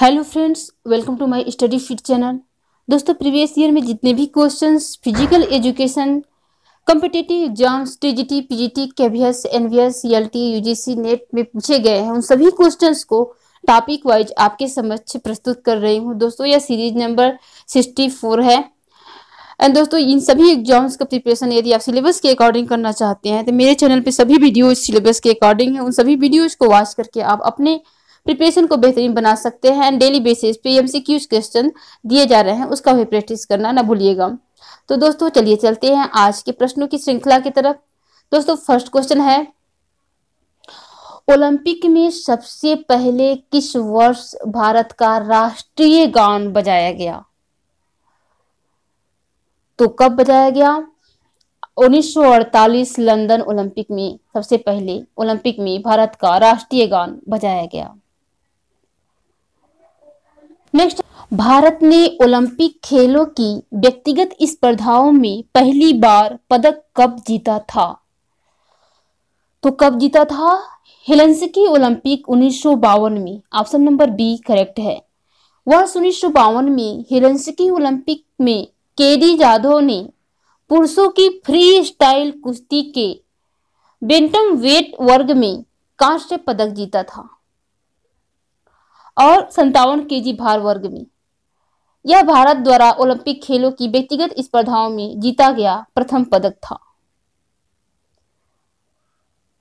hello friends welcome to my study fit channel दोस्तों previous year में जितने भी questions physical education competitive exams TGT PGT KVS NVS CLT UGC NET में पूछे गए हैं उन सभी क्वेश्चंस को टॉपिक वाइज आपके समक्ष प्रस्तुत कर रही हूं दोस्तों यह सीरीज नंबर सिक्सटी फोर है एंड दोस्तों इन सभी एग्जाम्स का प्रिपरेशन यदि आप सिलेबस के अकॉर्डिंग करना चाहते हैं तो मेरे चैनल पर सभी वीडियोज सिलेबस के अकॉर्डिंग है उन सभी वीडियोज को वॉच करके आप अपने प्रिपरेशन को बेहतरीन बना सकते हैं डेली बेसिस पे एमसीक्यूज क्वेश्चन दिए जा रहे हैं उसका भी प्रैक्टिस करना ना भूलिएगा तो दोस्तों चलिए चलते हैं आज के प्रश्नों की श्रृंखला की तरफ दोस्तों फर्स्ट क्वेश्चन है ओलंपिक में सबसे पहले किस वर्ष भारत का राष्ट्रीय गान बजाया गया तो कब बजाया गया 1948 लंदन ओलंपिक में सबसे पहले ओलंपिक में भारत का राष्ट्रीय गान बजाया गया नेक्स्ट भारत ने ओलंपिक खेलों की व्यक्तिगत स्पर्धाओं में पहली बार पदक कब जीता था तो कब जीता था हेलेंसिकी ओलंपिक उन्नीस में ऑप्शन नंबर बी करेक्ट है वर्ष उन्नीस में हेलेंसिकी ओलंपिक में के डी जाधव ने पुरुषों की फ्री स्टाइल कुश्ती के बेंटम वेट वर्ग में कांस्य पदक जीता था और संतावन के भार वर्ग में यह भारत द्वारा ओलंपिक खेलों की व्यक्तिगत स्पर्धाओं में जीता गया प्रथम पदक था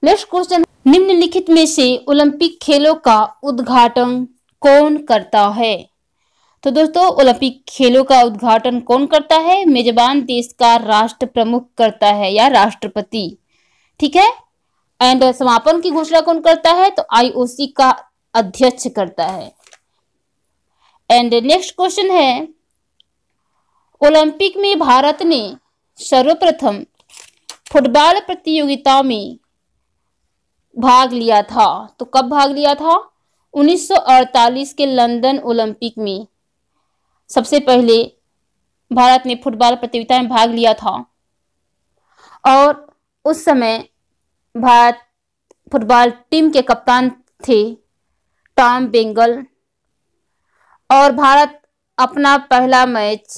नेक्स्ट क्वेश्चन निम्नलिखित में से ओलंपिक खेलों का उद्घाटन कौन करता है तो दोस्तों ओलंपिक खेलों का उद्घाटन कौन करता है मेजबान देश का राष्ट्र प्रमुख करता है या राष्ट्रपति ठीक है एंड समापन की घोषणा कौन करता है तो आईओसी का अध्यक्ष करता है एंड नेक्स्ट क्वेश्चन है ओलंपिक में भारत ने सर्वप्रथम फुटबॉल प्रतियोगिता में भाग लिया था तो कब भाग लिया था 1948 के लंदन ओलंपिक में सबसे पहले भारत ने फुटबॉल प्रतियोगिता में भाग लिया था और उस समय भारत फुटबॉल टीम के कप्तान थे टॉम बेंगल और भारत अपना पहला मैच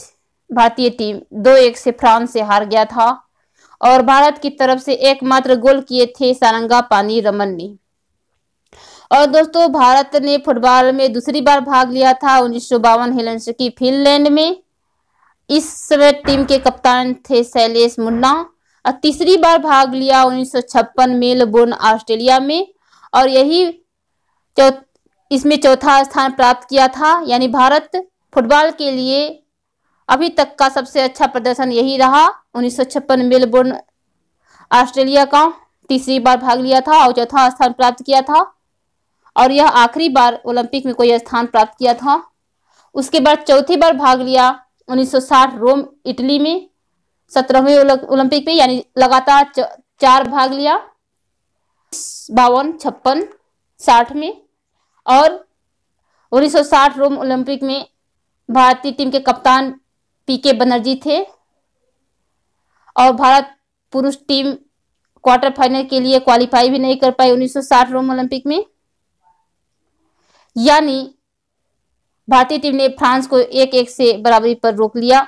भारतीय टीम दो एक से फ्रांस से हार गया था और भारत की तरफ से एकमात्र गोल किए थे सारंगा पानी रमन ने और दोस्तों भारत ने फुटबॉल में दूसरी बार भाग लिया था उन्नीस सौ बावन की फिनलैंड में इस समय टीम के कप्तान थे शैलेश मुन्ना और तीसरी बार भाग लिया उन्नीस सौ छप्पन मेलबोर्न ऑस्ट्रेलिया में और यही चौथ इसमें चौथा स्थान प्राप्त किया था यानी भारत फुटबॉल के लिए अभी तक का सबसे अच्छा प्रदर्शन यही रहा उन्नीस मेलबोर्न ऑस्ट्रेलिया का तीसरी बार भाग लिया था और चौथा स्थान प्राप्त किया था और यह आखिरी बार ओलंपिक में कोई स्थान प्राप्त किया था उसके बाद चौथी बार भाग लिया 1960 रोम इटली में सत्रहवें ओलंपिक में यानी लगातार चार भाग लिया बावन छप्पन साठ में और 1960 रोम ओलंपिक में भारतीय टीम के कप्तान पीके बनर्जी थे और भारत पुरुष टीम क्वार्टर फाइनल के लिए क्वालिफाई भी नहीं कर पाई 1960 रोम ओलंपिक में यानी भारतीय टीम ने फ्रांस को एक एक से बराबरी पर रोक लिया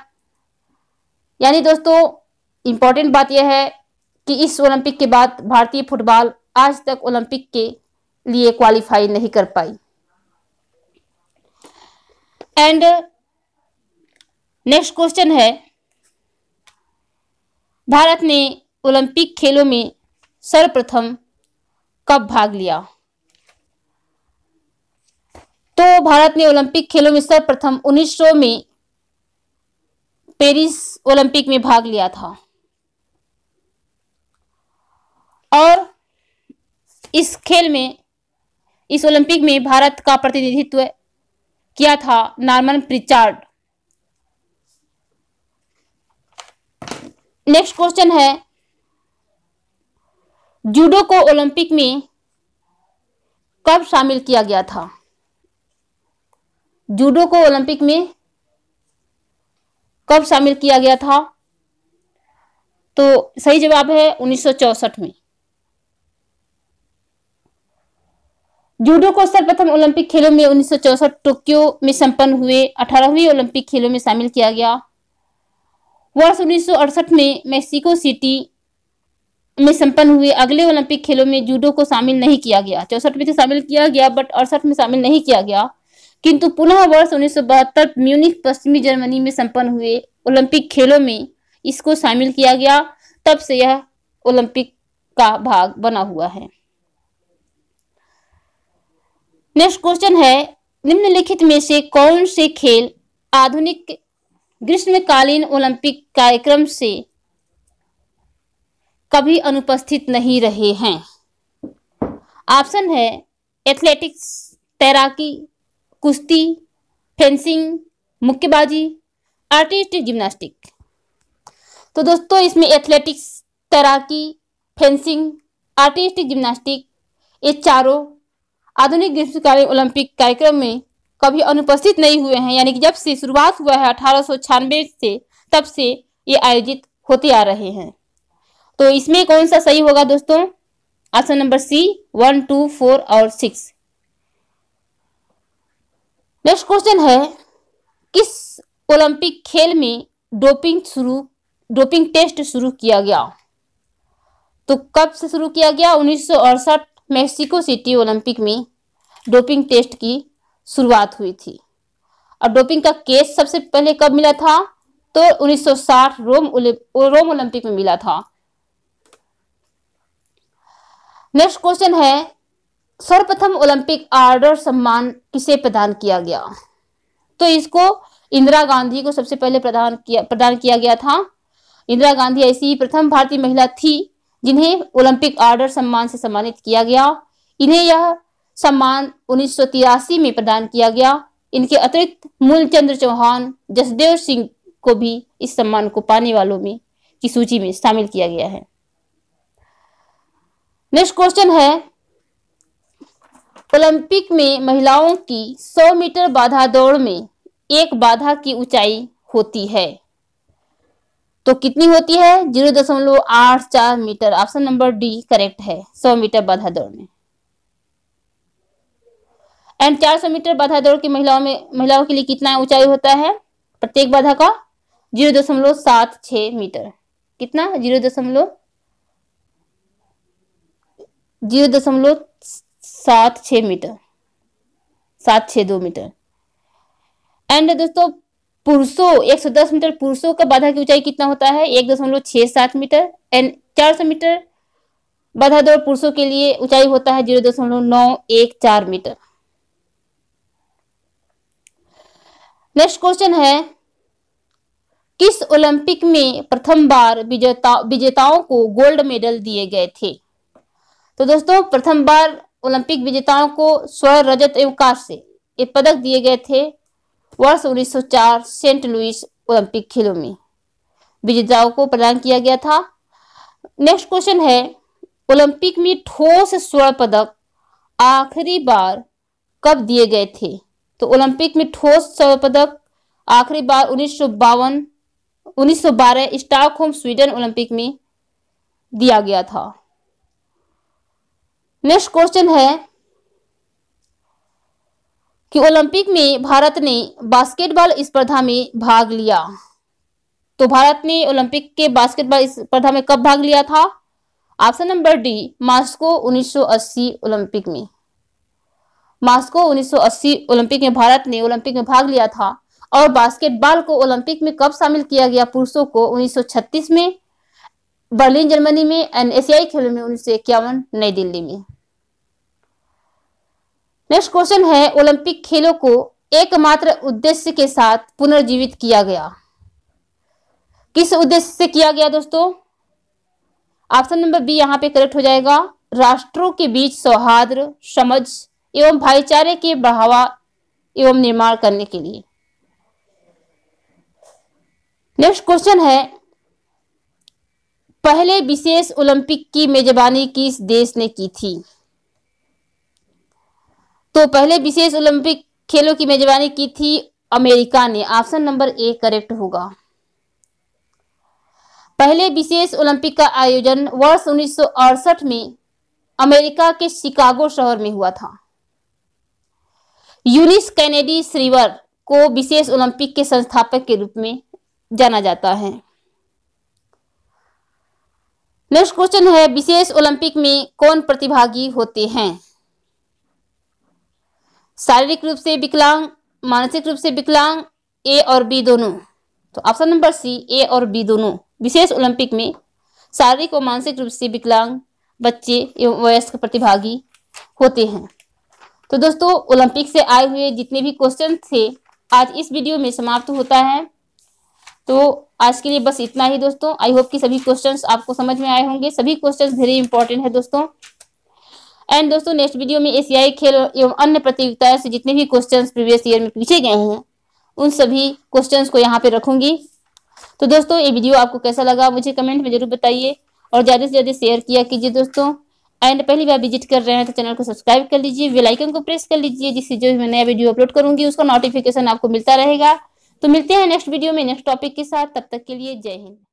यानी दोस्तों इंपॉर्टेंट बात यह है कि इस ओलंपिक के बाद भारतीय फुटबॉल आज तक ओलंपिक के लिए क्वालिफाई नहीं कर पाई एंड नेक्स्ट क्वेश्चन है भारत ने ओलंपिक खेलों में सर्वप्रथम कब भाग लिया तो भारत ने ओलंपिक खेलों में सर्वप्रथम 1900 में पेरिस ओलंपिक में भाग लिया था और इस खेल में इस ओलंपिक में भारत का प्रतिनिधित्व किया था नॉर्मन प्रिचार्ड नेक्स्ट क्वेश्चन है जूडो को ओलंपिक में कब शामिल किया गया था जूडो को ओलंपिक में कब शामिल किया गया था तो सही जवाब है उन्नीस में जूडो को सर्वप्रथम ओलंपिक खेलों में उन्नीस टोक्यो में संपन्न हुए अठारहवीं ओलंपिक खेलों में शामिल किया गया वर्ष उन्नीस में मेक्सिको सिटी में संपन्न हुए अगले ओलंपिक खेलों में जूडो को शामिल नहीं किया गया चौसठ में तो शामिल किया गया बट अड़सठ में शामिल नहीं किया गया किंतु पुनः वर्ष उन्नीस म्यूनिख पश्चिमी जर्मनी में संपन्न हुए ओलंपिक खेलों में इसको शामिल किया गया तब से यह ओलंपिक का भाग बना हुआ है नेक्स्ट क्वेश्चन है निम्नलिखित में से कौन से खेल आधुनिक ग्रीष्मकालीन ओलंपिक कार्यक्रम से कभी अनुपस्थित नहीं रहे हैं ऑप्शन है एथलेटिक्स तैराकी कुश्ती फेंसिंग मुक्केबाजी आर्टिस्टिक जिम्नास्टिक तो दोस्तों इसमें एथलेटिक्स तैराकी फेंसिंग आर्टिस्टिक जिम्नास्टिक ये चारों आधुनिक ग्रीष्मकालीन ओलंपिक कार्यक्रम में कभी अनुपस्थित नहीं हुए हैं यानी कि जब से शुरुआत हुआ है अठारह से तब से ये आयोजित होते आ रहे हैं तो इसमें कौन सा सही होगा दोस्तों option number C one two four और सिक्स नेक्स्ट क्वेश्चन है किस ओलंपिक खेल में डोपिंग शुरू डोपिंग टेस्ट शुरू किया गया तो कब से शुरू किया गया उन्नीस मेक्सिको सिटी ओलंपिक में डोपिंग टेस्ट की शुरुआत हुई थी और डोपिंग का केस सबसे पहले कब मिला था तो 1960 रोम रोम ओलंपिक में मिला था नेक्स्ट क्वेश्चन है सर्वप्रथम ओलंपिक आर्डर सम्मान किसे प्रदान किया गया तो इसको इंदिरा गांधी को सबसे पहले प्रदान किया प्रदान किया गया था इंदिरा गांधी ऐसी प्रथम भारतीय महिला थी जिन्हें ओलंपिक ऑर्डर सम्मान से सम्मानित किया गया इन्हें यह सम्मान उन्नीस में प्रदान किया गया इनके अतिरिक्त मूलचंद्र चौहान जसदेव सिंह को भी इस सम्मान को पाने वालों में की सूची में शामिल किया गया है नेक्स्ट क्वेश्चन है ओलंपिक में महिलाओं की 100 मीटर बाधा दौड़ में एक बाधा की ऊंचाई होती है तो कितनी होती है जीरो दशमलव आठ चार metre option number D correct है सौ मीटर बाधा दौड़ में एंड सौ मीटर बाधा दौड़ की महिलाओं में महिलाओं के लिए कितना ऊंचाई होता है प्रत्येक बाधा का जीरो दशमलव सात छ मीटर कितना जीरो दशमलव जीरो दशमलव सात छ मीटर सात छ दो मीटर एंड दोस्तों पुरुषों 110 मीटर पुरुषों का बाधा की ऊंचाई कितना होता है एक दशमलव छह सात मीटर एंड चार सौ मीटर बाधा दौड़ पुरुषों के लिए ऊंचाई होता है जीरो दशमलव नौ एक चार मीटर नेक्स्ट क्वेश्चन है किस ओलंपिक में प्रथम बार विजेता विजेताओं को गोल्ड मेडल दिए गए थे तो दोस्तों प्रथम बार ओलंपिक विजेताओं को स्वर्ण रजत एवं कांस्य ये पदक दिए गए थे वर्ष 1904 सेंट लुइस ओलंपिक खेलों में विजेताओं को प्रदान किया गया था नेक्स्ट क्वेश्चन है ओलंपिक में ठोस स्वर्ण पदक आखिरी बार कब दिए गए थे तो ओलंपिक में ठोस स्वर्ण पदक आखिरी बार उन्नीस सौ बावन उन्नीस सौ बारह स्टॉकहोम स्वीडन ओलंपिक में दिया गया था नेक्स्ट क्वेश्चन है कि ओलंपिक में भारत ने बास्केटबॉल स्पर्धा में भाग लिया तो भारत ने ओलंपिक के बास्केटबॉल स्पर्धा में कब भाग लिया था option number D Moscow 1980 Olympic में मास्को 1980 ओलंपिक में भारत ने ओलंपिक में भाग लिया था और बास्केटबॉल को ओलंपिक में कब शामिल किया गया पुरुषों को 1936 में बर्लिन जर्मनी में एंड एशियाई खेलों में उन्नीस नई दिल्ली में नेक्स्ट क्वेश्चन है ओलंपिक खेलों को एकमात्र उद्देश्य के साथ पुनर्जीवित किया गया किस उद्देश्य से किया गया दोस्तों ऑप्शन नंबर बी यहाँ पे करेक्ट हो जाएगा राष्ट्रों के बीच सौहार्द समझ एवं भाईचारे के बढ़ावा एवं निर्माण करने के लिए नेक्स्ट क्वेश्चन है पहले विशेष ओलंपिक की मेजबानी किस देश ने की थी तो पहले विशेष ओलंपिक खेलों की मेजबानी की थी अमेरिका ने ऑप्शन नंबर ए करेक्ट होगा पहले विशेष ओलंपिक का आयोजन वर्ष उन्नीस में अमेरिका के शिकागो शहर में हुआ था यूनिस कैनेडी श्रीवर को विशेष ओलंपिक के संस्थापक के रूप में जाना जाता है नेक्स्ट क्वेश्चन है विशेष ओलंपिक में कौन प्रतिभागी होते हैं शारीरिक रूप से विकलांग मानसिक रूप से विकलांग ए और बी दोनों तो ऑप्शन नंबर सी ए और बी दोनों विशेष ओलंपिक में शारीरिक और मानसिक रूप से विकलांग बच्चे एवं वयस्क प्रतिभागी होते हैं तो दोस्तों ओलंपिक से आए हुए जितने भी क्वेश्चन थे आज इस वीडियो में समाप्त होता है तो आज के लिए बस इतना ही दोस्तों आई होप कि सभी क्वेश्चंस आपको समझ में आए होंगे सभी क्वेश्चंस वेरी इंपॉर्टेंट है दोस्तों एंड दोस्तों नेक्स्ट वीडियो में एशियाई खेल एवं अन्य प्रतियोगिताएं से जितने भी क्वेश्चन प्रीवियस ईयर में पूछे गए हैं उन सभी क्वेश्चन को यहाँ पे रखूंगी तो दोस्तों ये वीडियो आपको कैसा लगा मुझे कमेंट में जरूर बताइए और ज़्यादा से ज़्यादा शेयर किया कीजिए दोस्तों एंड पहली बार विजिट कर रहे हैं तो चैनल को सब्सक्राइब कर लीजिए बेल आइकन को प्रेस कर लीजिए जिससे जो मैं नया वीडियो अपलोड करूंगी उसका नोटिफिकेशन आपको मिलता रहेगा तो मिलते हैं नेक्स्ट वीडियो में नेक्स्ट टॉपिक के साथ तब तक के लिए जय हिंद